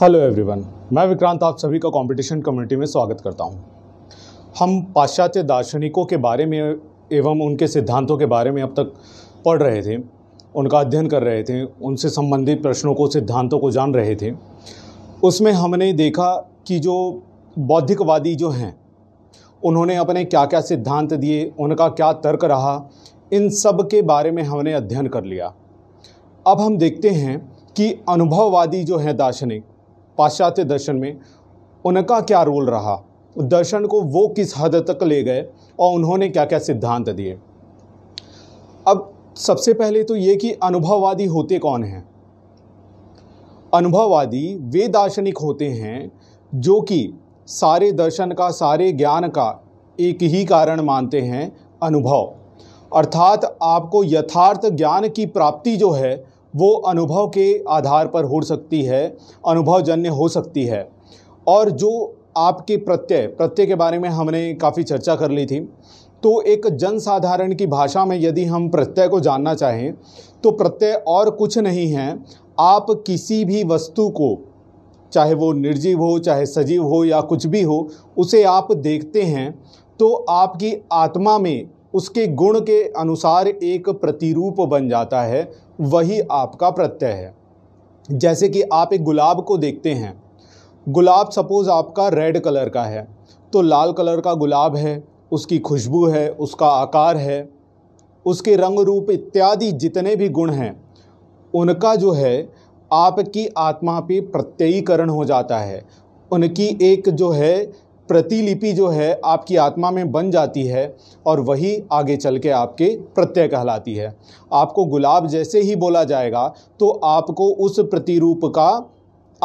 Hello everyone मैं विक्रांत आप सभी का कंपटीशन कम्युनिटी में स्वागत करता हूं। हम पाश्चात्य दार्शनिकों के बारे में एवं उनके सिद्धांतों के बारे में अब तक पढ़ रहे थे उनका अध्ययन कर रहे थे उनसे संबंधित प्रश्नों को सिद्धांतों को जान रहे थे उसमें हमने देखा कि जो बौद्धिकवादी जो हैं उन्होंने अपने क्या क्या सिद्धांत दिए उनका क्या तर्क रहा इन सब के बारे में हमने अध्ययन कर लिया अब हम देखते हैं कि अनुभववादी जो हैं दार्शनिक पाश्चात्य दर्शन में उनका क्या रोल रहा दर्शन को वो किस हद तक ले गए और उन्होंने क्या क्या सिद्धांत दिए अब सबसे पहले तो ये कि अनुभववादी होते कौन हैं अनुभववादी वे दार्शनिक होते हैं जो कि सारे दर्शन का सारे ज्ञान का एक ही कारण मानते हैं अनुभव अर्थात आपको यथार्थ ज्ञान की प्राप्ति जो है वो अनुभव के आधार पर हो सकती है अनुभवजन्य हो सकती है और जो आपके प्रत्यय प्रत्यय के बारे में हमने काफ़ी चर्चा कर ली थी तो एक जनसाधारण की भाषा में यदि हम प्रत्यय को जानना चाहें तो प्रत्यय और कुछ नहीं है आप किसी भी वस्तु को चाहे वो निर्जीव हो चाहे सजीव हो या कुछ भी हो उसे आप देखते हैं तो आपकी आत्मा में उसके गुण के अनुसार एक प्रतिरूप बन जाता है वही आपका प्रत्यय है जैसे कि आप एक गुलाब को देखते हैं गुलाब सपोज़ आपका रेड कलर का है तो लाल कलर का गुलाब है उसकी खुशबू है उसका आकार है उसके रंग रूप इत्यादि जितने भी गुण हैं उनका जो है आपकी आत्मा पे प्रत्ययीकरण हो जाता है उनकी एक जो है प्रतिलिपि जो है आपकी आत्मा में बन जाती है और वही आगे चल के आपके प्रत्यय कहलाती है आपको गुलाब जैसे ही बोला जाएगा तो आपको उस प्रतिरूप का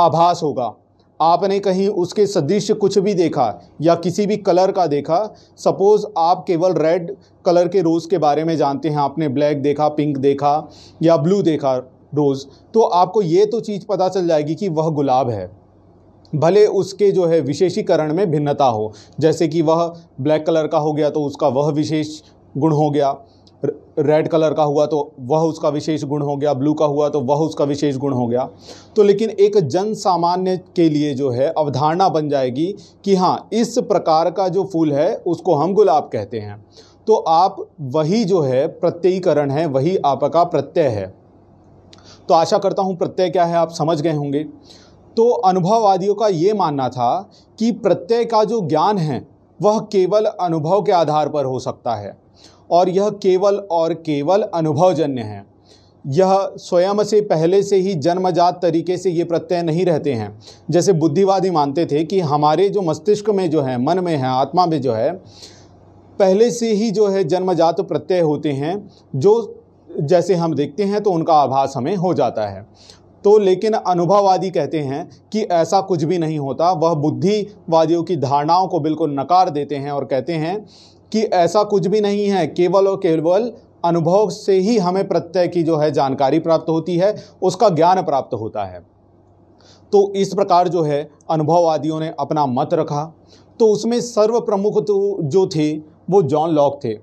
आभास होगा आपने कहीं उसके सदृश कुछ भी देखा या किसी भी कलर का देखा सपोज़ आप केवल रेड कलर के रोज़ के बारे में जानते हैं आपने ब्लैक देखा पिंक देखा या ब्लू देखा रोज़ तो आपको ये तो चीज़ पता चल जाएगी कि वह गुलाब है भले उसके जो है विशेषीकरण में भिन्नता हो जैसे कि वह ब्लैक कलर का हो गया तो उसका वह विशेष गुण हो गया रेड कलर का हुआ तो वह उसका विशेष गुण हो गया ब्लू का हुआ तो वह उसका विशेष गुण हो गया तो लेकिन एक जन सामान्य के लिए जो है अवधारणा बन जाएगी कि हाँ इस प्रकार का जो फूल है उसको हम गुलाब कहते हैं तो आप वही जो है प्रत्ययीकरण है वही आपका प्रत्यय है तो आशा करता हूँ प्रत्यय क्या है आप समझ गए होंगे तो अनुभववादियों का ये मानना था कि प्रत्यय का जो ज्ञान है वह केवल अनुभव के आधार पर हो सकता है और यह केवल और केवल अनुभवजन्य है यह स्वयं से पहले से ही जन्मजात तरीके से ये प्रत्यय नहीं रहते हैं जैसे बुद्धिवादी मानते थे कि हमारे जो मस्तिष्क में जो है मन में है आत्मा में जो है पहले से ही जो है जन्मजात प्रत्यय होते हैं जो जैसे हम देखते हैं तो उनका आभास हमें हो जाता है तो लेकिन अनुभववादी कहते हैं कि ऐसा कुछ भी नहीं होता वह बुद्धिवादियों की धारणाओं को बिल्कुल नकार देते हैं और कहते हैं कि ऐसा कुछ भी नहीं है केवल और केवल अनुभव से ही हमें प्रत्यय की जो है जानकारी प्राप्त होती है उसका ज्ञान प्राप्त होता है तो इस प्रकार जो है अनुभववादियों ने अपना मत रखा तो उसमें सर्व प्रमुख तो जो थे वो जॉन लॉक थे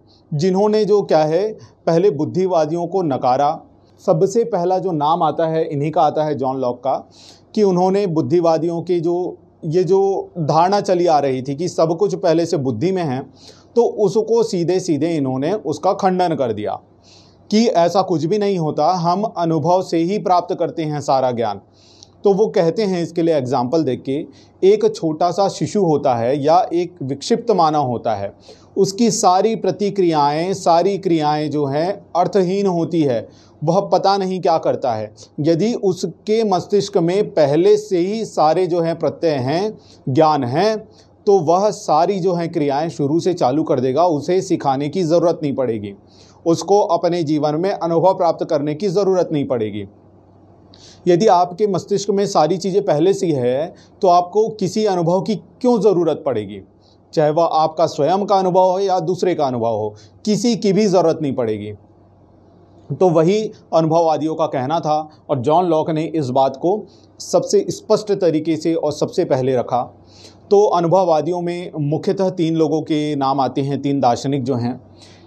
जिन्होंने जो क्या है पहले बुद्धिवादियों को नकारा सबसे पहला जो नाम आता है इन्हीं का आता है जॉन लॉक का कि उन्होंने बुद्धिवादियों की जो ये जो धारणा चली आ रही थी कि सब कुछ पहले से बुद्धि में है तो उसको सीधे सीधे इन्होंने उसका खंडन कर दिया कि ऐसा कुछ भी नहीं होता हम अनुभव से ही प्राप्त करते हैं सारा ज्ञान तो वो कहते हैं इसके लिए एग्जाम्पल देख के एक छोटा सा शिशु होता है या एक विक्षिप्त मानव होता है उसकी सारी प्रतिक्रियाएं सारी क्रियाएं जो हैं अर्थहीन होती है वह पता नहीं क्या करता है यदि उसके मस्तिष्क में पहले से ही सारे जो हैं प्रत्यय हैं ज्ञान हैं तो वह सारी जो हैं क्रियाएं शुरू से चालू कर देगा उसे सिखाने की ज़रूरत नहीं पड़ेगी उसको अपने जीवन में अनुभव प्राप्त करने की ज़रूरत नहीं पड़ेगी यदि आपके मस्तिष्क में सारी चीज़ें पहले से है तो आपको किसी अनुभव की क्यों ज़रूरत पड़ेगी चाहे वह आपका स्वयं का अनुभव हो या दूसरे का अनुभव हो किसी की भी ज़रूरत नहीं पड़ेगी तो वही अनुभववादियों का कहना था और जॉन लॉक ने इस बात को सबसे स्पष्ट तरीके से और सबसे पहले रखा तो अनुभववादियों में मुख्यतः तीन लोगों के नाम आते हैं तीन दार्शनिक जो हैं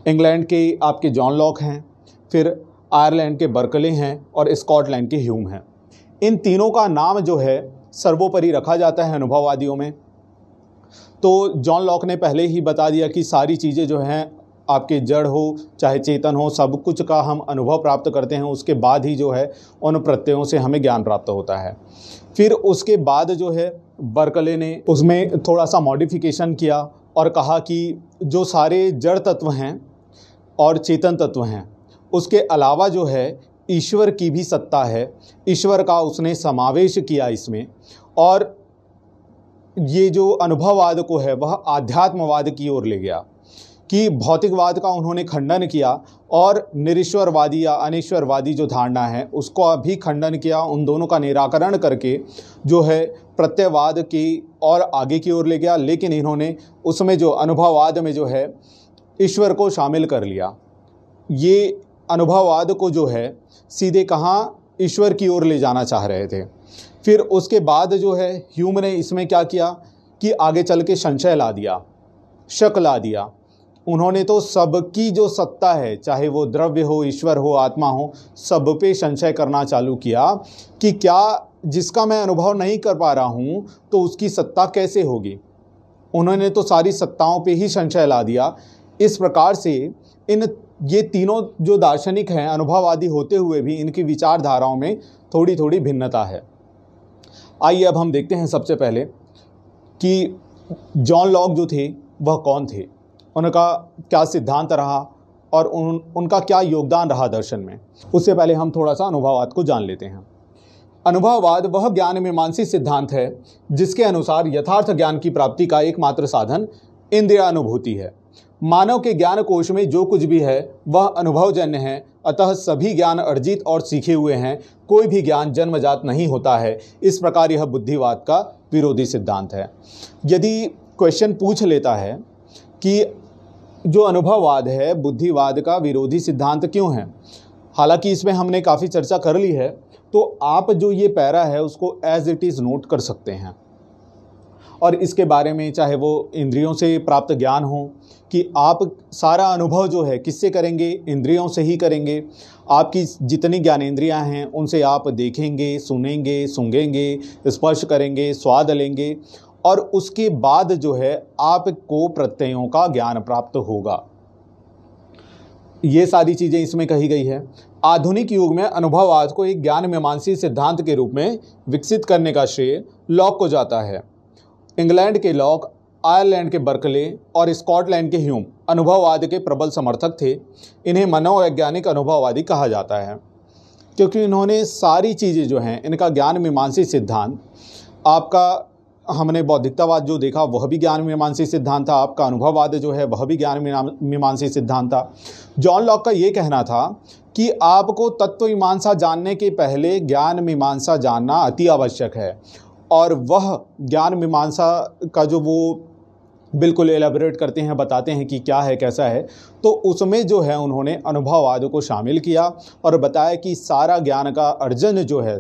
इंग्लैंड के आपके जॉन लॉक हैं फिर आयरलैंड के बर्कले हैं और स्कॉटलैंड के ह्यूम हैं इन तीनों का नाम जो है सर्वोपरि रखा जाता है अनुभववादियों में तो जॉन लॉक ने पहले ही बता दिया कि सारी चीज़ें जो हैं आपके जड़ हो चाहे चेतन हो सब कुछ का हम अनुभव प्राप्त करते हैं उसके बाद ही जो है उन प्रत्ययों से हमें ज्ञान प्राप्त होता है फिर उसके बाद जो है बर्कले ने उसमें थोड़ा सा मॉडिफिकेशन किया और कहा कि जो सारे जड़ तत्व हैं और चेतन तत्व हैं उसके अलावा जो है ईश्वर की भी सत्ता है ईश्वर का उसने समावेश किया इसमें और ये जो अनुभववाद को है वह आध्यात्मवाद की ओर ले गया कि भौतिकवाद का उन्होंने खंडन किया और निरीश्वरवादी या अनिश्वरवादी जो धारणा है उसको अभी खंडन किया उन दोनों का निराकरण करके जो है प्रत्ययवाद की और आगे की ओर ले गया लेकिन इन्होंने उसमें जो अनुभववाद में जो है ईश्वर को शामिल कर लिया ये अनुभववाद को जो है सीधे कहाँ ईश्वर की ओर ले जाना चाह रहे थे फिर उसके बाद जो है ह्यूम ने इसमें क्या किया कि आगे चल के संशय ला दिया शक ला दिया उन्होंने तो सबकी जो सत्ता है चाहे वो द्रव्य हो ईश्वर हो आत्मा हो सब पे संशय करना चालू किया कि क्या जिसका मैं अनुभव नहीं कर पा रहा हूँ तो उसकी सत्ता कैसे होगी उन्होंने तो सारी सत्ताओं पे ही संशय ला दिया इस प्रकार से इन ये तीनों जो दार्शनिक हैं अनुभववादी होते हुए भी इनकी विचारधाराओं में थोड़ी थोड़ी भिन्नता है आइए अब हम देखते हैं सबसे पहले कि जॉन लॉक जो थे वह कौन थे उनका क्या सिद्धांत रहा और उन उनका क्या योगदान रहा दर्शन में उससे पहले हम थोड़ा सा अनुभववाद को जान लेते हैं अनुभववाद वह ज्ञान मीमांसी सिद्धांत है जिसके अनुसार यथार्थ ज्ञान की प्राप्ति का एकमात्र साधन इंद्रिया अनुभूति है मानव के ज्ञान कोश में जो कुछ भी है वह अनुभवजन्य है अतः सभी ज्ञान अर्जित और सीखे हुए हैं कोई भी ज्ञान जन्मजात नहीं होता है इस प्रकार यह बुद्धिवाद का विरोधी सिद्धांत है यदि क्वेश्चन पूछ लेता है कि जो अनुभववाद है बुद्धिवाद का विरोधी सिद्धांत क्यों है हालांकि इसमें हमने काफ़ी चर्चा कर ली है तो आप जो ये पैरा है उसको एज इट इज़ नोट कर सकते हैं और इसके बारे में चाहे वो इंद्रियों से प्राप्त ज्ञान हो कि आप सारा अनुभव जो है किससे करेंगे इंद्रियों से ही करेंगे आपकी जितनी ज्ञानेंद्रियां हैं उनसे आप देखेंगे सुनेंगे सूंघेंगे स्पर्श करेंगे स्वाद लेंगे और उसके बाद जो है आपको प्रत्ययों का ज्ञान प्राप्त होगा ये सारी चीज़ें इसमें कही गई है आधुनिक युग में अनुभववाद को एक ज्ञान मीमांसी सिद्धांत के रूप में विकसित करने का श्रेय लॉक को जाता है इंग्लैंड के लॉक आयरलैंड के बर्कले और स्कॉटलैंड के ह्यूम अनुभववाद के प्रबल समर्थक थे इन्हें मनोवैज्ञानिक अनुभववादी कहा जाता है क्योंकि इन्होंने सारी चीज़ें जो हैं इनका ज्ञान मीमांसी सिद्धांत आपका हमने बौद्धिकतावाद जो देखा वह भी ज्ञान मीमांसी सिद्धांत था आपका अनुभववाद जो है वह भी ज्ञान मीमांसी सिद्धांत था जॉन लॉक का ये कहना था कि आपको तत्व मीमांसा जानने के पहले ज्ञान मीमांसा जानना अति आवश्यक है और वह ज्ञान मीमांसा का जो वो बिल्कुल एलेबरेट करते हैं बताते हैं कि क्या है कैसा है तो उसमें जो है उन्होंने अनुभव आदि को शामिल किया और बताया कि सारा ज्ञान का अर्जन जो है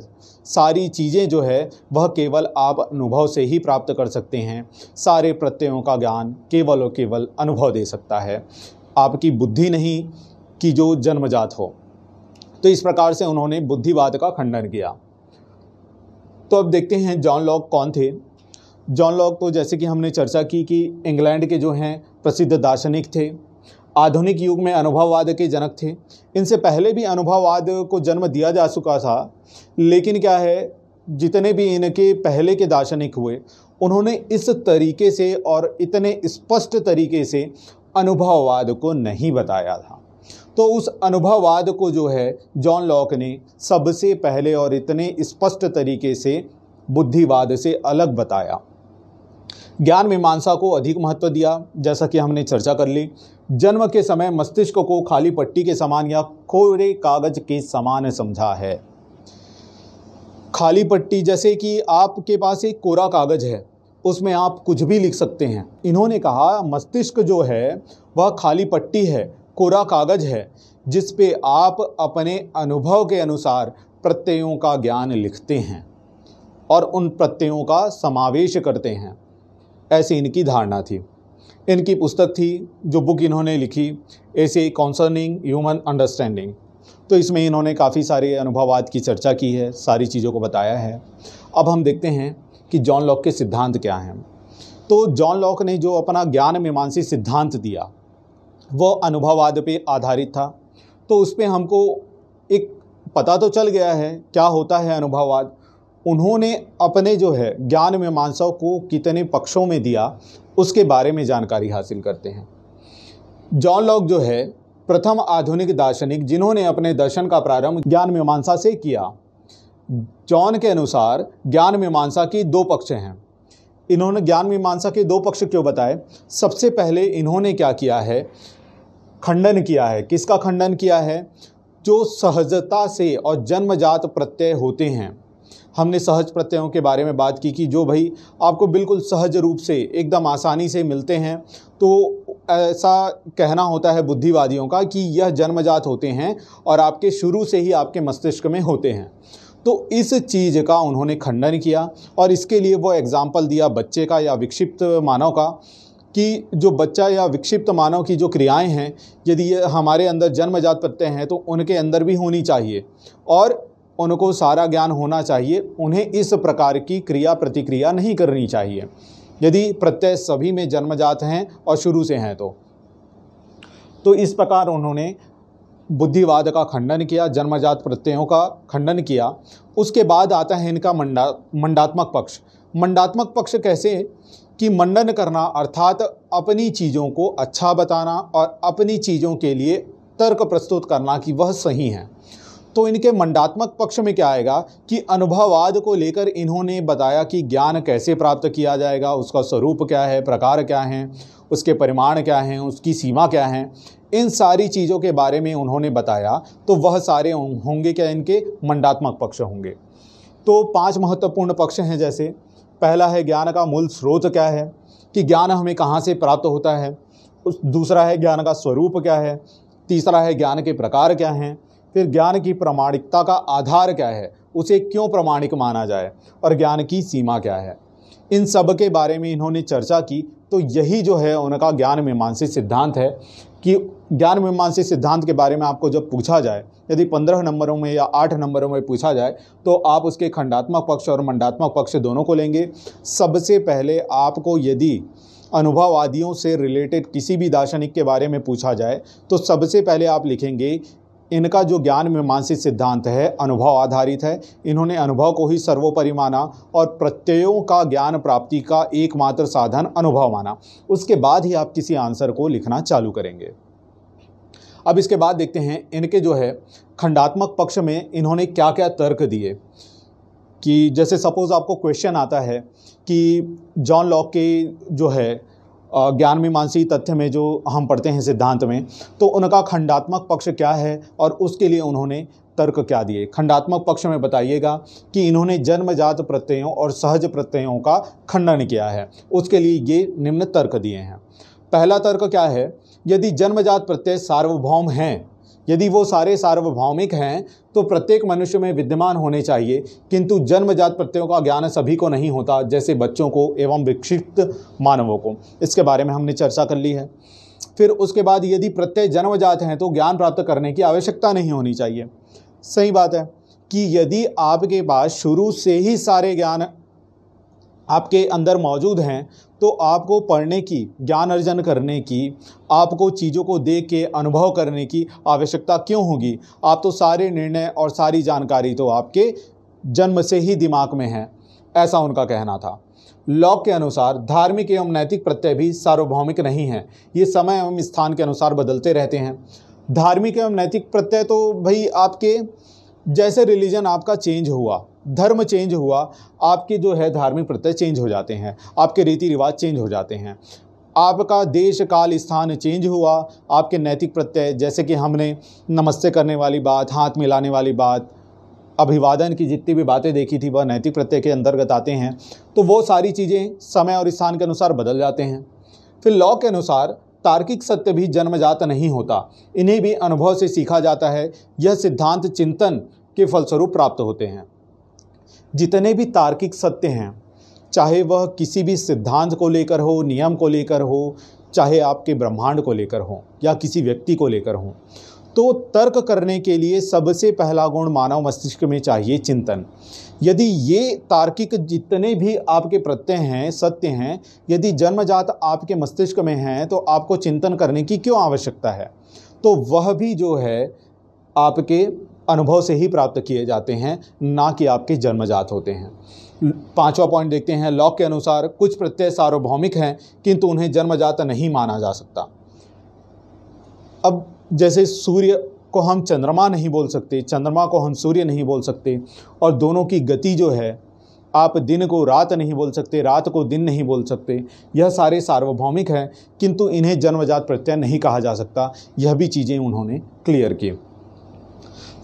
सारी चीज़ें जो है वह केवल आप अनुभव से ही प्राप्त कर सकते हैं सारे प्रत्ययों का ज्ञान केवल और केवल अनुभव दे सकता है आपकी बुद्धि नहीं कि जो जन्मजात हो तो इस प्रकार से उन्होंने बुद्धिवाद का खंडन किया तो अब देखते हैं जॉन लॉक कौन थे जॉन लॉक तो जैसे कि हमने चर्चा की कि इंग्लैंड के जो हैं प्रसिद्ध दार्शनिक थे आधुनिक युग में अनुभववाद के जनक थे इनसे पहले भी अनुभववाद को जन्म दिया जा चुका था लेकिन क्या है जितने भी इनके पहले के दार्शनिक हुए उन्होंने इस तरीके से और इतने स्पष्ट तरीके से अनुभववाद को नहीं बताया था तो उस अनुभववाद को जो है जॉन लॉक ने सबसे पहले और इतने स्पष्ट तरीके से बुद्धिवाद से अलग बताया ज्ञान मीमांसा को अधिक महत्व दिया जैसा कि हमने चर्चा कर ली जन्म के समय मस्तिष्क को खाली पट्टी के समान या कोरे कागज के समान समझा है खाली पट्टी जैसे कि आपके पास एक कोरा कागज है उसमें आप कुछ भी लिख सकते हैं इन्होंने कहा मस्तिष्क जो है वह खाली पट्टी है कोरा कागज है जिस पे आप अपने अनुभव के अनुसार प्रत्ययों का ज्ञान लिखते हैं और उन प्रत्ययों का समावेश करते हैं ऐसी इनकी धारणा थी इनकी पुस्तक थी जो बुक इन्होंने लिखी ऐसे कॉन्सर्निंग ह्यूमन अंडरस्टैंडिंग तो इसमें इन्होंने काफ़ी सारे अनुभववाद की चर्चा की है सारी चीज़ों को बताया है अब हम देखते हैं कि जॉन लॉक के सिद्धांत क्या हैं तो जॉन लॉक ने जो अपना ज्ञान मीमांसी सिद्धांत दिया वह अनुभववाद पे आधारित था तो उस पर हमको एक पता तो चल गया है क्या होता है अनुभववाद उन्होंने अपने जो है ज्ञान मीमांसा को कितने पक्षों में दिया उसके बारे में जानकारी हासिल करते हैं जॉन लॉक जो है प्रथम आधुनिक दार्शनिक जिन्होंने अपने दर्शन का प्रारंभ ज्ञान मीमांसा से किया जॉन के अनुसार ज्ञान मीमांसा की दो पक्ष हैं इन्होंने ज्ञान मीमांसा के दो पक्ष क्यों बताए सबसे पहले इन्होंने क्या किया है खंडन किया है किसका खंडन किया है जो सहजता से और जन्मजात प्रत्यय होते हैं हमने सहज प्रत्ययों के बारे में बात की कि जो भाई आपको बिल्कुल सहज रूप से एकदम आसानी से मिलते हैं तो ऐसा कहना होता है बुद्धिवादियों का कि यह जन्मजात होते हैं और आपके शुरू से ही आपके मस्तिष्क में होते हैं तो इस चीज़ का उन्होंने खंडन किया और इसके लिए वो एग्ज़ाम्पल दिया बच्चे का या विक्षिप्त मानव का कि जो बच्चा या विक्षिप्त मानव की जो क्रियाएं हैं यदि ये हमारे अंदर जन्मजात प्रत्यय हैं तो उनके अंदर भी होनी चाहिए और उनको सारा ज्ञान होना चाहिए उन्हें इस प्रकार की क्रिया प्रतिक्रिया नहीं करनी चाहिए यदि प्रत्यय सभी में जन्मजात हैं और शुरू से हैं तो तो इस प्रकार उन्होंने बुद्धिवाद का खंडन किया जन्मजात प्रत्ययों का खंडन किया उसके बाद आता है इनका मंडा मंडात्मक पक्ष मंडात्मक पक्ष कैसे कि मंडन करना अर्थात अपनी चीज़ों को अच्छा बताना और अपनी चीज़ों के लिए तर्क प्रस्तुत करना कि वह सही है तो इनके मंडात्मक पक्ष में क्या आएगा कि अनुभववाद को लेकर इन्होंने बताया कि ज्ञान कैसे प्राप्त किया जाएगा उसका स्वरूप क्या है प्रकार क्या हैं उसके परिमाण क्या हैं उसकी सीमा क्या है इन सारी चीज़ों के बारे में उन्होंने बताया तो वह सारे होंगे क्या इनके मंडात्मक पक्ष होंगे तो पांच महत्वपूर्ण पक्ष हैं जैसे पहला है ज्ञान का मूल स्रोत क्या है कि ज्ञान हमें कहाँ से प्राप्त होता है उस दूसरा है ज्ञान का स्वरूप क्या है तीसरा है ज्ञान के प्रकार क्या हैं फिर ज्ञान की प्रामाणिकता का आधार क्या है उसे क्यों प्रमाणिक माना जाए और ज्ञान की सीमा क्या है इन सब के बारे में इन्होंने चर्चा की तो यही जो है उनका ज्ञान मीमांसिक सिद्धांत है कि ज्ञान मीमांसिक सिद्धांत के बारे में आपको जब पूछा जाए यदि पंद्रह नंबरों में या आठ नंबरों में पूछा जाए तो आप उसके खंडात्मक पक्ष और मंडात्मक पक्ष दोनों को लेंगे सबसे पहले आपको यदि अनुभववादियों से रिलेटेड किसी भी दार्शनिक के बारे में पूछा जाए तो सबसे पहले आप लिखेंगे इनका जो ज्ञान में मानसिक सिद्धांत है अनुभव आधारित है इन्होंने अनुभव को ही सर्वोपरि माना और प्रत्ययों का ज्ञान प्राप्ति का एकमात्र साधन अनुभव माना उसके बाद ही आप किसी आंसर को लिखना चालू करेंगे अब इसके बाद देखते हैं इनके जो है खंडात्मक पक्ष में इन्होंने क्या क्या तर्क दिए कि जैसे सपोज़ आपको क्वेश्चन आता है कि जॉन लॉक के जो है ज्ञान मीमांसी तथ्य में जो हम पढ़ते हैं सिद्धांत में तो उनका खंडात्मक पक्ष क्या है और उसके लिए उन्होंने तर्क क्या दिए खंडात्मक पक्ष में बताइएगा कि इन्होंने जन्मजात प्रत्ययों और सहज प्रत्ययों का खंडन किया है उसके लिए ये निम्न तर्क दिए हैं पहला तर्क क्या है यदि जन्मजात प्रत्यय सार्वभौम हैं यदि वो सारे सार्वभौमिक हैं तो प्रत्येक मनुष्य में विद्यमान होने चाहिए किंतु जन्मजात प्रत्ययों का ज्ञान सभी को नहीं होता जैसे बच्चों को एवं विक्षिप्त मानवों को इसके बारे में हमने चर्चा कर ली है फिर उसके बाद यदि प्रत्यय जन्मजात हैं तो ज्ञान प्राप्त करने की आवश्यकता नहीं होनी चाहिए सही बात है कि यदि आपके पास शुरू से ही सारे ज्ञान आपके अंदर मौजूद हैं तो आपको पढ़ने की ज्ञान अर्जन करने की आपको चीज़ों को देख के अनुभव करने की आवश्यकता क्यों होगी आप तो सारे निर्णय और सारी जानकारी तो आपके जन्म से ही दिमाग में है ऐसा उनका कहना था लॉक के अनुसार धार्मिक एवं नैतिक प्रत्यय भी सार्वभौमिक नहीं है ये समय एवं स्थान के अनुसार बदलते रहते हैं धार्मिक एवं नैतिक प्रत्यय तो भाई आपके जैसे रिलीजन आपका चेंज हुआ धर्म चेंज हुआ आपके जो है धार्मिक प्रत्यय चेंज हो जाते हैं आपके रीति रिवाज चेंज हो जाते हैं आपका देश काल स्थान चेंज हुआ आपके नैतिक प्रत्यय जैसे कि हमने नमस्ते करने वाली बात हाथ मिलाने वाली बात अभिवादन की जितनी भी बातें देखी थी वह नैतिक प्रत्यय के अंतर्गत आते हैं तो वो सारी चीज़ें समय और स्थान के अनुसार बदल जाते हैं फिर लॉ के अनुसार तार्किक सत्य भी जन्मजात नहीं होता इन्हें भी अनुभव से सीखा जाता है यह सिद्धांत चिंतन के फलस्वरूप प्राप्त होते हैं जितने भी तार्किक सत्य हैं चाहे वह किसी भी सिद्धांत को लेकर हो नियम को लेकर हो चाहे आपके ब्रह्मांड को लेकर हो या किसी व्यक्ति को लेकर हो तो तर्क करने के लिए सबसे पहला गुण मानव मस्तिष्क में चाहिए चिंतन यदि ये तार्किक जितने भी आपके प्रत्यय हैं सत्य हैं यदि जन्मजात आपके मस्तिष्क में हैं तो आपको चिंतन करने की क्यों आवश्यकता है तो वह भी जो है आपके अनुभव से ही प्राप्त किए जाते हैं ना कि आपके जन्मजात होते हैं पांचवा पॉइंट देखते हैं लॉक के अनुसार कुछ प्रत्यय सार्वभौमिक हैं किंतु उन्हें जन्मजात नहीं माना जा सकता अब जैसे सूर्य को हम चंद्रमा नहीं बोल सकते चंद्रमा को हम सूर्य नहीं बोल सकते और दोनों की गति जो है आप दिन को रात नहीं बोल सकते रात को दिन नहीं बोल सकते यह सारे सार्वभौमिक हैं किंतु इन्हें जन्मजात प्रत्यय नहीं कहा जा सकता यह भी चीज़ें उन्होंने क्लियर की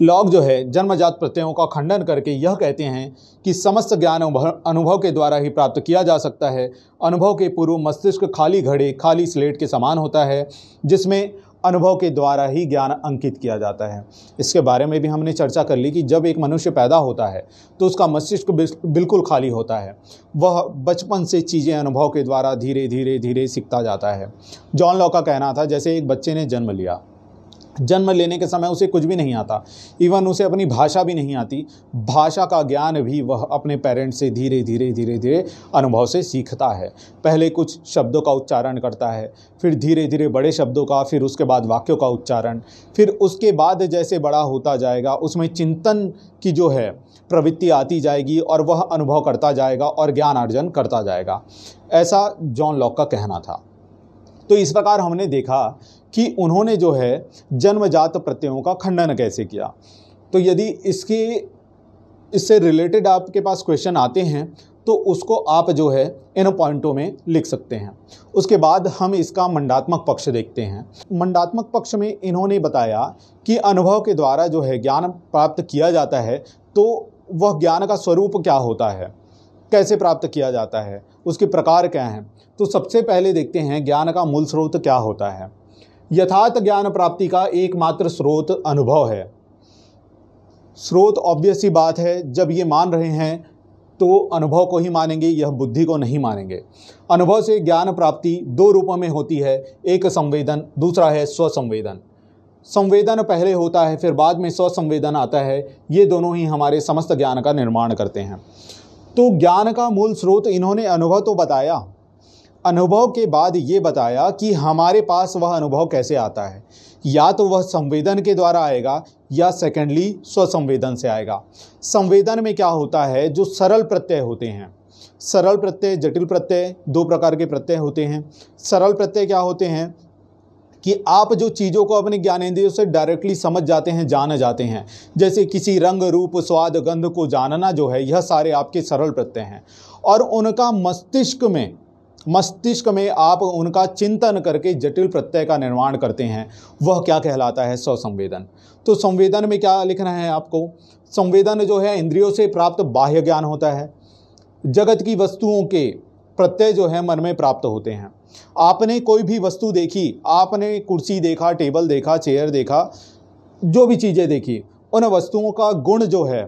लॉग जो है जन्मजात प्रत्ययों का खंडन करके यह कहते हैं कि समस्त ज्ञान अनुभव के द्वारा ही प्राप्त किया जा सकता है अनुभव के पूर्व मस्तिष्क खाली घड़े खाली स्लेट के समान होता है जिसमें अनुभव के द्वारा ही ज्ञान अंकित किया जाता है इसके बारे में भी हमने चर्चा कर ली कि जब एक मनुष्य पैदा होता है तो उसका मस्तिष्क बिल्कुल खाली होता है वह बचपन से चीज़ें अनुभव के द्वारा धीरे धीरे धीरे सीखता जाता है जॉन लॉ का कहना था जैसे एक बच्चे ने जन्म लिया जन्म लेने के समय उसे कुछ भी नहीं आता इवन उसे अपनी भाषा भी नहीं आती भाषा का ज्ञान भी वह अपने पेरेंट्स से धीरे धीरे धीरे धीरे अनुभव से सीखता है पहले कुछ शब्दों का उच्चारण करता है फिर धीरे धीरे बड़े शब्दों का फिर उसके बाद वाक्यों का उच्चारण फिर उसके बाद जैसे बड़ा होता जाएगा उसमें चिंतन की जो है प्रवृत्ति आती जाएगी और वह अनुभव करता जाएगा और ज्ञान अर्जन करता जाएगा ऐसा जॉन लॉक का कहना था तो इस प्रकार हमने देखा कि उन्होंने जो है जन्मजात प्रत्ययों का खंडन कैसे किया तो यदि इसके इससे रिलेटेड आपके पास क्वेश्चन आते हैं तो उसको आप जो है इन पॉइंटों में लिख सकते हैं उसके बाद हम इसका मंडात्मक पक्ष देखते हैं मंडात्मक पक्ष में इन्होंने बताया कि अनुभव के द्वारा जो है ज्ञान प्राप्त किया जाता है तो वह ज्ञान का स्वरूप क्या होता है कैसे प्राप्त किया जाता है उसके प्रकार क्या हैं तो सबसे पहले देखते हैं ज्ञान का मूल स्रोत क्या होता है यथार्थ ज्ञान प्राप्ति का एकमात्र स्रोत अनुभव है स्रोत ऑब्वियस ही बात है जब ये मान रहे हैं तो अनुभव को ही मानेंगे यह बुद्धि को नहीं मानेंगे अनुभव से ज्ञान प्राप्ति दो रूपों में होती है एक संवेदन दूसरा है स्वसंवेदन संवेदन पहले होता है फिर बाद में स्वसंवेदन आता है ये दोनों ही हमारे समस्त ज्ञान का निर्माण करते हैं तो ज्ञान का मूल स्रोत इन्होंने अनुभव तो बताया अनुभव के बाद ये बताया कि हमारे पास वह अनुभव कैसे आता है या तो वह संवेदन के द्वारा आएगा या सेकेंडली स्वसंवेदन से आएगा संवेदन में क्या होता है जो सरल प्रत्यय होते हैं सरल प्रत्यय जटिल प्रत्यय दो प्रकार के प्रत्यय होते हैं सरल प्रत्यय क्या होते हैं कि आप जो चीज़ों को अपने ज्ञानेंद्रियों से डायरेक्टली समझ जाते हैं जान जाते हैं जैसे किसी रंग रूप स्वाद गंध को जानना जो है यह सारे आपके सरल प्रत्यय हैं और उनका मस्तिष्क में मस्तिष्क में आप उनका चिंतन करके जटिल प्रत्यय का निर्माण करते हैं वह क्या कहलाता है स्वसंवेदन तो संवेदन में क्या लिखना है आपको संवेदन जो है इंद्रियों से प्राप्त बाह्य ज्ञान होता है जगत की वस्तुओं के प्रत्यय जो है मन में प्राप्त होते हैं आपने कोई भी वस्तु देखी आपने कुर्सी देखा टेबल देखा चेयर देखा जो भी चीज़ें देखी उन वस्तुओं का गुण जो है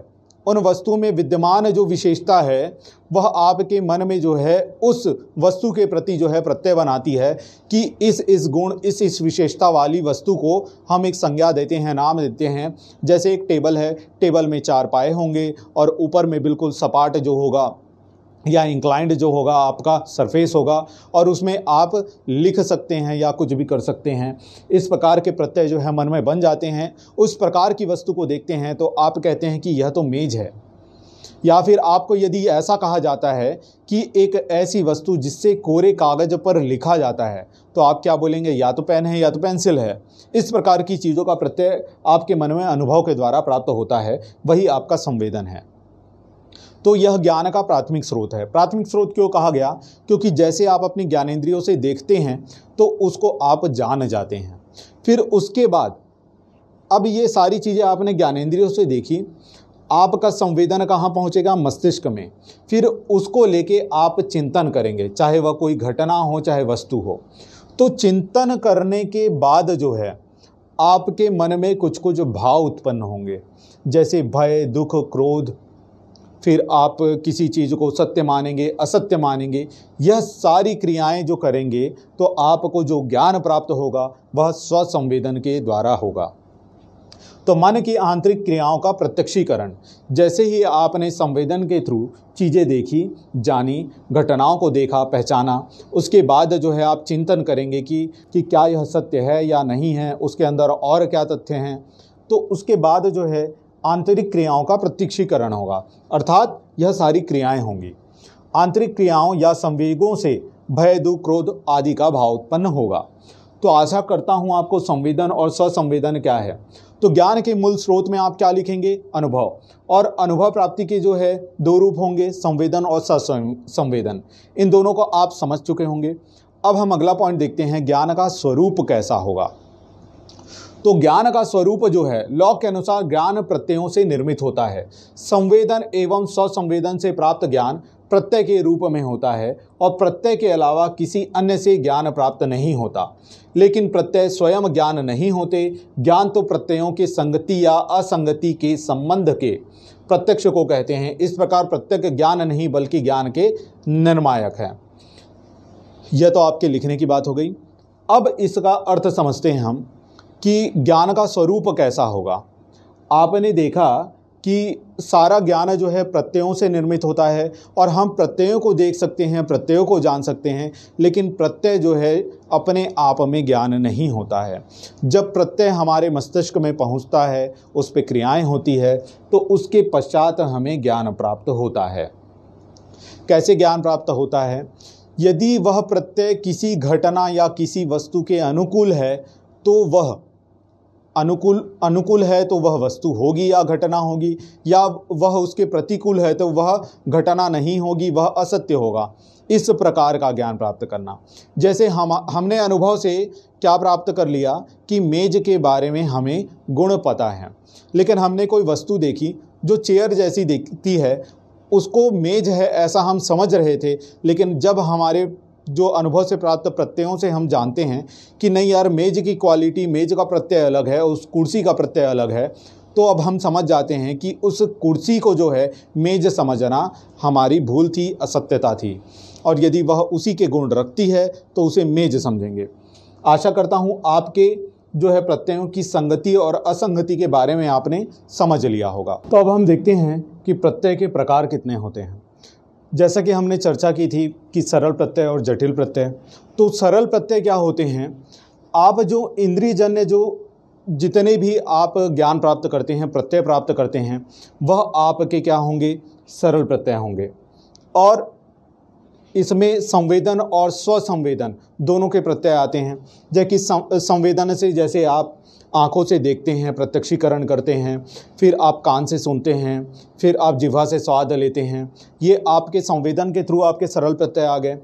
उन वस्तुओं में विद्यमान जो विशेषता है वह आपके मन में जो है उस वस्तु के प्रति जो है प्रत्यय बनाती है कि इस इस गुण इस इस विशेषता वाली वस्तु को हम एक संज्ञा देते हैं नाम देते हैं जैसे एक टेबल है टेबल में चार पाए होंगे और ऊपर में बिल्कुल सपाट जो होगा या इंक्लाइंड जो होगा आपका सरफेस होगा और उसमें आप लिख सकते हैं या कुछ भी कर सकते हैं इस प्रकार के प्रत्यय जो है मन में बन जाते हैं उस प्रकार की वस्तु को देखते हैं तो आप कहते हैं कि यह तो मेज है या फिर आपको यदि ऐसा कहा जाता है कि एक ऐसी वस्तु जिससे कोरे कागज़ पर लिखा जाता है तो आप क्या बोलेंगे या तो पेन है या तो पेंसिल है इस प्रकार की चीज़ों का प्रत्यय आपके मन में अनुभव के द्वारा प्राप्त होता है वही आपका संवेदन है तो यह ज्ञान का प्राथमिक स्रोत है प्राथमिक स्रोत क्यों कहा गया क्योंकि जैसे आप अपनी ज्ञानेंद्रियों से देखते हैं तो उसको आप जान जाते हैं फिर उसके बाद अब ये सारी चीज़ें आपने ज्ञानेंद्रियों से देखी आपका संवेदन कहाँ पहुँचेगा मस्तिष्क में फिर उसको लेके आप चिंतन करेंगे चाहे वह कोई घटना हो चाहे वस्तु हो तो चिंतन करने के बाद जो है आपके मन में कुछ कुछ भाव उत्पन्न होंगे जैसे भय दुख क्रोध फिर आप किसी चीज़ को सत्य मानेंगे असत्य मानेंगे यह सारी क्रियाएं जो करेंगे तो आपको जो ज्ञान प्राप्त होगा वह स्वसंवेदन के द्वारा होगा तो मन की आंतरिक क्रियाओं का प्रत्यक्षीकरण जैसे ही आपने संवेदन के थ्रू चीज़ें देखी जानी घटनाओं को देखा पहचाना उसके बाद जो है आप चिंतन करेंगे कि कि क्या यह सत्य है या नहीं है उसके अंदर और क्या तथ्य हैं तो उसके बाद जो है आंतरिक क्रियाओं का प्रत्यक्षीकरण होगा अर्थात यह सारी क्रियाएं होंगी आंतरिक क्रियाओं या संवेगों से भय दुख क्रोध आदि का भाव उत्पन्न होगा तो आशा करता हूं आपको संवेदन और ससंवेदन क्या है तो ज्ञान के मूल स्रोत में आप क्या लिखेंगे अनुभव और अनुभव प्राप्ति के जो है दो रूप होंगे संवेदन और संवेदन इन दोनों को आप समझ चुके होंगे अब हम अगला पॉइंट देखते हैं ज्ञान का स्वरूप कैसा होगा तो ज्ञान का स्वरूप जो है लॉ के अनुसार ज्ञान प्रत्ययों से निर्मित होता है संवेदन एवं स्वसंवेदन से प्राप्त ज्ञान प्रत्यय के रूप में होता है और प्रत्यय के अलावा किसी अन्य से ज्ञान प्राप्त नहीं होता लेकिन प्रत्यय स्वयं ज्ञान नहीं होते ज्ञान तो प्रत्ययों के संगति या असंगति के संबंध के प्रत्यक्ष को कहते हैं इस प्रकार प्रत्यक्ष ज्ञान नहीं बल्कि ज्ञान के निर्मायक है यह तो आपके लिखने की बात हो गई अब इसका अर्थ समझते हैं हम कि ज्ञान का स्वरूप कैसा होगा आपने देखा कि सारा ज्ञान जो है प्रत्ययों से निर्मित होता है और हम प्रत्ययों को देख सकते हैं प्रत्ययों को जान सकते हैं लेकिन प्रत्यय जो है अपने आप में ज्ञान नहीं होता है जब प्रत्यय हमारे मस्तिष्क में पहुंचता है उस पर क्रियाएं होती है तो उसके पश्चात हमें ज्ञान प्राप्त होता है कैसे ज्ञान प्राप्त होता है यदि वह प्रत्यय किसी घटना या किसी वस्तु के अनुकूल है तो वह अनुकूल अनुकूल है तो वह वस्तु होगी या घटना होगी या वह उसके प्रतिकूल है तो वह घटना नहीं होगी वह असत्य होगा इस प्रकार का ज्ञान प्राप्त करना जैसे हम हमने अनुभव से क्या प्राप्त कर लिया कि मेज के बारे में हमें गुण पता है लेकिन हमने कोई वस्तु देखी जो चेयर जैसी दिखती है उसको मेज है ऐसा हम समझ रहे थे लेकिन जब हमारे जो अनुभव से प्राप्त प्रत्ययों से हम जानते हैं कि नहीं यार मेज की क्वालिटी मेज का प्रत्यय अलग है उस कुर्सी का प्रत्यय अलग है तो अब हम समझ जाते हैं कि उस कुर्सी को जो है मेज समझना हमारी भूल थी असत्यता थी और यदि वह उसी के गुण रखती है तो उसे मेज समझेंगे आशा करता हूँ आपके जो है प्रत्ययों की संगति और असंगति के बारे में आपने समझ लिया होगा तो अब हम देखते हैं कि प्रत्यय के प्रकार कितने होते हैं जैसा कि हमने चर्चा की थी कि सरल प्रत्यय और जटिल प्रत्यय तो सरल प्रत्यय क्या होते हैं आप जो इंद्रियजन्य जो जितने भी आप ज्ञान प्राप्त करते हैं प्रत्यय प्राप्त करते हैं वह आपके क्या होंगे सरल प्रत्यय होंगे और इसमें संवेदन और स्वसंवेदन दोनों के प्रत्यय आते हैं जैसे संवेदन से जैसे आप आँखों से देखते हैं प्रत्यक्षीकरण करते हैं फिर आप कान से सुनते हैं फिर आप जिह्वा से स्वाद लेते हैं ये आपके संवेदन के थ्रू आपके सरल प्रत्यय आ गए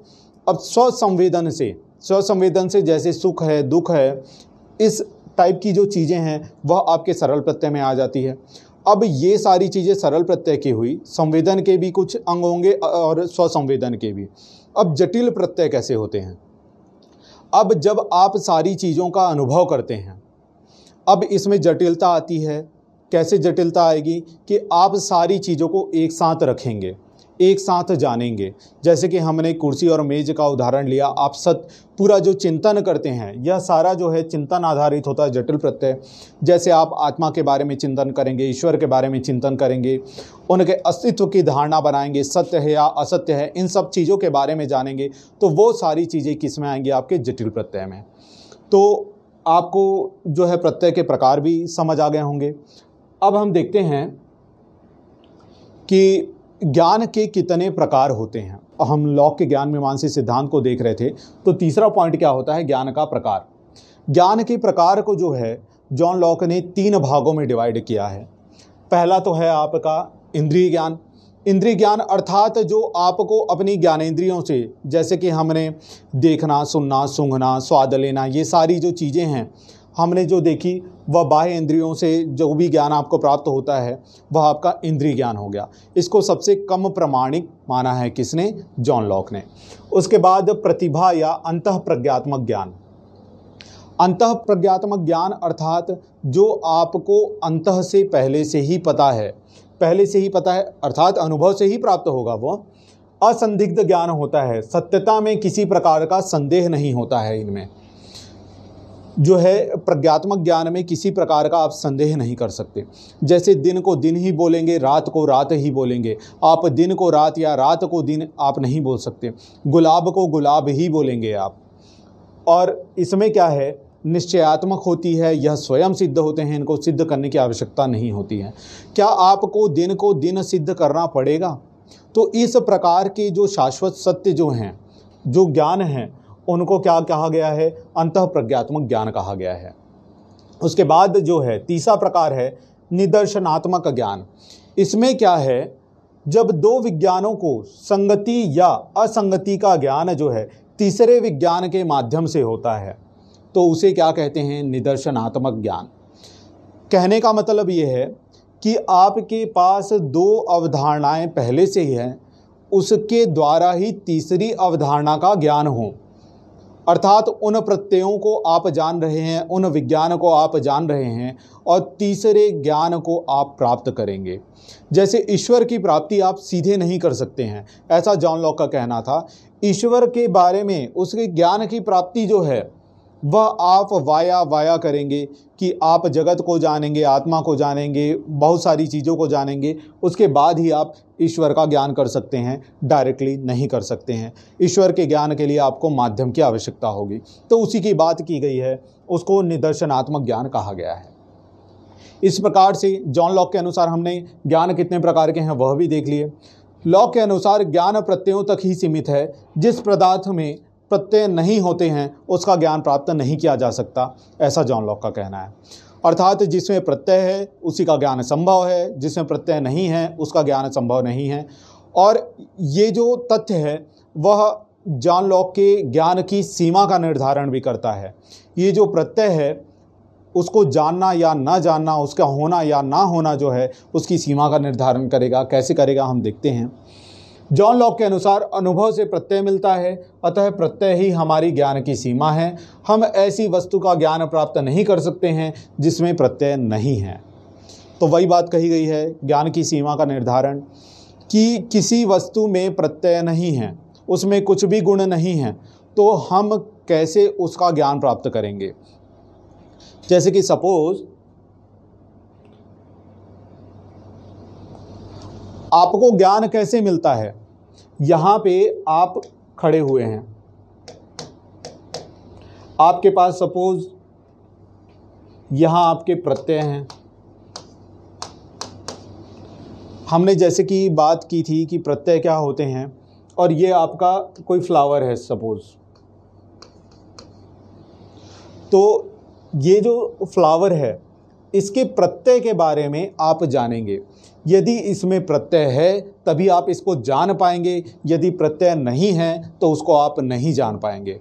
अब स्वसंवेदन से स्वसंवेदन से जैसे सुख है दुख है इस टाइप की जो चीज़ें हैं वह आपके सरल प्रत्यय में आ जाती है अब ये सारी चीज़ें सरल प्रत्यय की हुई संवेदन के भी कुछ अंग होंगे और स्वसंवेदन के भी अब जटिल प्रत्यय कैसे होते हैं अब जब आप सारी चीज़ों का अनुभव करते हैं अब इसमें जटिलता आती है कैसे जटिलता आएगी कि आप सारी चीज़ों को एक साथ रखेंगे एक साथ जानेंगे जैसे कि हमने कुर्सी और मेज का उदाहरण लिया आप सत पूरा जो चिंतन करते हैं यह सारा जो है चिंतन आधारित होता है जटिल प्रत्यय जैसे आप आत्मा के बारे में चिंतन करेंगे ईश्वर के बारे में चिंतन करेंगे उनके अस्तित्व की धारणा बनाएंगे सत्य है या असत्य है इन सब चीज़ों के बारे में जानेंगे तो वो सारी चीज़ें किस में आएंगी आपके जटिल प्रत्यय में तो आपको जो है प्रत्यय के प्रकार भी समझ आ गए होंगे अब हम देखते हैं कि ज्ञान के कितने प्रकार होते हैं हम लॉक के ज्ञान मीमांसी सिद्धांत को देख रहे थे तो तीसरा पॉइंट क्या होता है ज्ञान का प्रकार ज्ञान के प्रकार को जो है जॉन लॉक ने तीन भागों में डिवाइड किया है पहला तो है आपका इंद्रिय ज्ञान इंद्रिय ज्ञान अर्थात जो आपको अपनी ज्ञानेंद्रियों से जैसे कि हमने देखना सुनना सूंघना स्वाद लेना ये सारी जो चीज़ें हैं हमने जो देखी वह बाह्य इंद्रियों से जो भी ज्ञान आपको प्राप्त होता है वह आपका इंद्रिय ज्ञान हो गया इसको सबसे कम प्रमाणिक माना है किसने जॉन लॉक ने उसके बाद प्रतिभा या अंत प्रज्ञात्मक ज्ञान अंत प्रज्ञात्मक ज्ञान अर्थात जो आपको अंत से पहले से ही पता है पहले से ही पता है अर्थात अनुभव से ही प्राप्त होगा वो असंदिग्ध ज्ञान होता है सत्यता में किसी प्रकार का संदेह नहीं होता है इनमें जो है प्रज्ञात्मक ज्ञान में किसी प्रकार का आप संदेह नहीं कर सकते जैसे दिन को दिन ही बोलेंगे रात को रात ही बोलेंगे आप दिन को रात या रात को दिन आप नहीं बोल सकते गुलाब को गुलाब ही बोलेंगे आप और इसमें क्या है निश्चयात्मक होती है यह स्वयं सिद्ध होते हैं इनको सिद्ध करने की आवश्यकता नहीं होती है क्या आपको दिन को दिन सिद्ध करना पड़ेगा तो इस प्रकार के जो शाश्वत सत्य जो हैं जो ज्ञान हैं उनको क्या कहा गया है अंत प्रज्ञात्मक ज्ञान कहा गया है उसके बाद जो है तीसरा प्रकार है निदर्शनात्मक ज्ञान इसमें क्या है जब दो विज्ञानों को संगति या असंगति का ज्ञान जो है तीसरे विज्ञान के माध्यम से होता है तो उसे क्या कहते हैं निदर्शनात्मक ज्ञान कहने का मतलब ये है कि आपके पास दो अवधारणाएं पहले से ही हैं उसके द्वारा ही तीसरी अवधारणा का ज्ञान हो अर्थात उन प्रत्ययों को आप जान रहे हैं उन विज्ञान को आप जान रहे हैं और तीसरे ज्ञान को आप प्राप्त करेंगे जैसे ईश्वर की प्राप्ति आप सीधे नहीं कर सकते हैं ऐसा जॉन लॉक का कहना था ईश्वर के बारे में उसके ज्ञान की प्राप्ति जो है वह आप वाया वाया करेंगे कि आप जगत को जानेंगे आत्मा को जानेंगे बहुत सारी चीज़ों को जानेंगे उसके बाद ही आप ईश्वर का ज्ञान कर सकते हैं डायरेक्टली नहीं कर सकते हैं ईश्वर के ज्ञान के लिए आपको माध्यम की आवश्यकता होगी तो उसी की बात की गई है उसको निदर्शनात्मक ज्ञान कहा गया है इस प्रकार से जॉन लॉक के अनुसार हमने ज्ञान कितने प्रकार के हैं वह भी देख लिए लॉ के अनुसार ज्ञान प्रत्ययों तक ही सीमित है जिस पदार्थ में प्रत्यय नहीं होते हैं उसका ज्ञान प्राप्त नहीं किया जा सकता ऐसा जॉन लॉक का कहना है अर्थात जिसमें प्रत्यय है उसी का ज्ञान संभव है जिसमें प्रत्यय नहीं है उसका ज्ञान संभव नहीं है और ये जो तथ्य है वह जॉन लॉक के ज्ञान की सीमा का निर्धारण भी करता है ये जो प्रत्यय है उसको जानना या ना जानना उसका होना या ना होना जो है उसकी सीमा का निर्धारण करेगा कैसे करेगा हम देखते हैं जॉन लॉक के अनुसार अनुभव से प्रत्यय मिलता है अतः प्रत्यय ही हमारी ज्ञान की सीमा है हम ऐसी वस्तु का ज्ञान प्राप्त नहीं कर सकते हैं जिसमें प्रत्यय नहीं है तो वही बात कही गई है ज्ञान की सीमा का निर्धारण कि किसी वस्तु में प्रत्यय नहीं है उसमें कुछ भी गुण नहीं है तो हम कैसे उसका ज्ञान प्राप्त करेंगे जैसे कि सपोज़ आपको ज्ञान कैसे मिलता है यहां पे आप खड़े हुए हैं आपके पास सपोज यहां आपके प्रत्यय हैं हमने जैसे कि बात की थी कि प्रत्यय क्या होते हैं और ये आपका कोई फ्लावर है सपोज तो ये जो फ्लावर है इसके प्रत्यय के बारे में आप जानेंगे यदि इसमें प्रत्यय है तभी आप इसको जान पाएंगे यदि प्रत्यय नहीं है तो उसको आप नहीं जान पाएंगे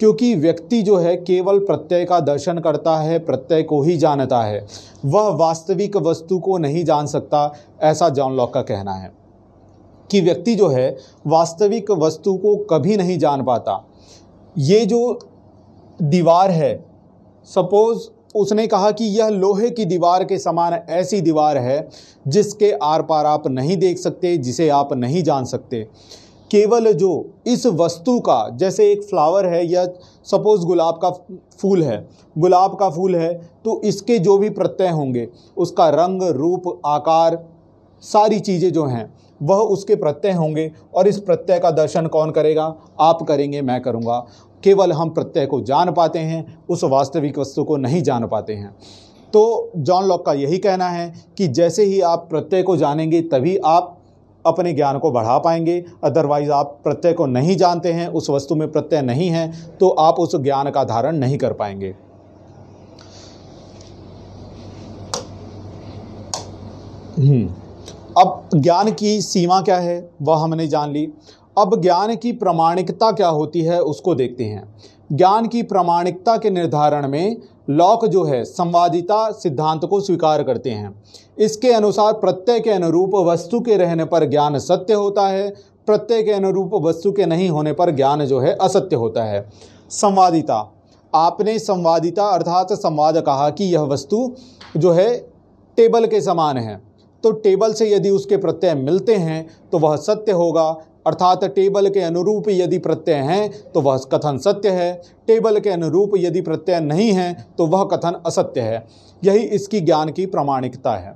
क्योंकि व्यक्ति जो है केवल प्रत्यय का दर्शन करता है प्रत्यय को ही जानता है वह वास्तविक वस्तु को नहीं जान सकता ऐसा जॉन लॉक का कहना है कि व्यक्ति जो है वास्तविक वस्तु को कभी नहीं जान पाता ये जो दीवार है सपोज़ उसने कहा कि यह लोहे की दीवार के समान ऐसी दीवार है जिसके आर पार आप नहीं देख सकते जिसे आप नहीं जान सकते केवल जो इस वस्तु का जैसे एक फ्लावर है या सपोज़ गुलाब का फूल है गुलाब का फूल है तो इसके जो भी प्रत्यय होंगे उसका रंग रूप आकार सारी चीज़ें जो हैं वह उसके प्रत्यय होंगे और इस प्रत्यय का दर्शन कौन करेगा आप करेंगे मैं करूँगा केवल हम प्रत्यय को जान पाते हैं उस वास्तविक वस्तु को नहीं जान पाते हैं तो जॉन लॉक का यही कहना है कि जैसे ही आप प्रत्यय को जानेंगे तभी आप अपने ज्ञान को बढ़ा पाएंगे अदरवाइज आप प्रत्यय को नहीं जानते हैं उस वस्तु में प्रत्यय नहीं है तो आप उस ज्ञान का धारण नहीं कर पाएंगे हम्म। अब ज्ञान की सीमा क्या है वह हमने जान ली अब ज्ञान की प्रामाणिकता क्या होती है उसको देखते हैं ज्ञान की प्रामाणिकता के निर्धारण में लॉक जो है संवादिता सिद्धांत को स्वीकार करते हैं इसके अनुसार प्रत्यय के अनुरूप वस्तु के रहने पर ज्ञान सत्य होता है प्रत्यय के अनुरूप वस्तु के नहीं होने पर ज्ञान जो है असत्य होता है संवादिता आपने संवादिता अर्थात संवाद कहा कि यह वस्तु जो है टेबल के समान है तो टेबल से यदि उसके प्रत्यय मिलते हैं तो वह सत्य होगा अर्थात टेबल के अनुरूप यदि प्रत्यय हैं तो वह कथन सत्य है टेबल के अनुरूप यदि प्रत्यय नहीं है तो वह कथन असत्य है यही इसकी ज्ञान की प्रामाणिकता है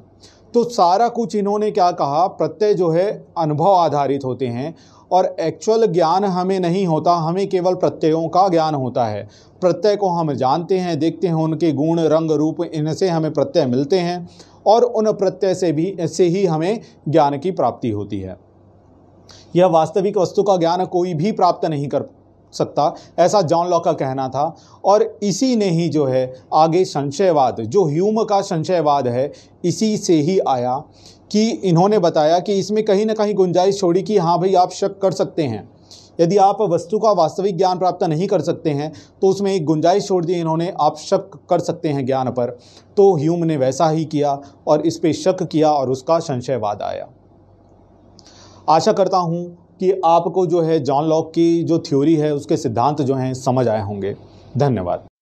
तो सारा कुछ इन्होंने क्या कहा प्रत्यय जो है अनुभव आधारित होते हैं और एक्चुअल ज्ञान हमें नहीं होता हमें केवल प्रत्ययों का ज्ञान होता है प्रत्यय को हम जानते हैं देखते हैं उनके गुण रंग रूप इनसे हमें प्रत्यय मिलते हैं और उन प्रत्यय से भी से ही हमें ज्ञान की प्राप्ति होती है यह वास्तविक वस्तु का ज्ञान कोई भी प्राप्त नहीं कर सकता ऐसा जॉन लॉ का कहना था और इसी ने ही जो है आगे संशयवाद जो ह्यूम का संशयवाद है इसी से ही आया कि इन्होंने बताया कि इसमें कहीं ना कहीं गुंजाइश छोड़ी कि हाँ भाई आप शक कर सकते हैं यदि आप वस्तु का वास्तविक ज्ञान प्राप्त नहीं कर सकते हैं तो उसमें एक गुंजाइश छोड़ दी इन्होंने आप शक कर सकते हैं ज्ञान पर तो ह्यूम ने वैसा ही किया और इस पर शक किया और उसका संशयवाद आया आशा करता हूँ कि आपको जो है जॉन लॉक की जो थ्योरी है उसके सिद्धांत जो हैं समझ आए होंगे धन्यवाद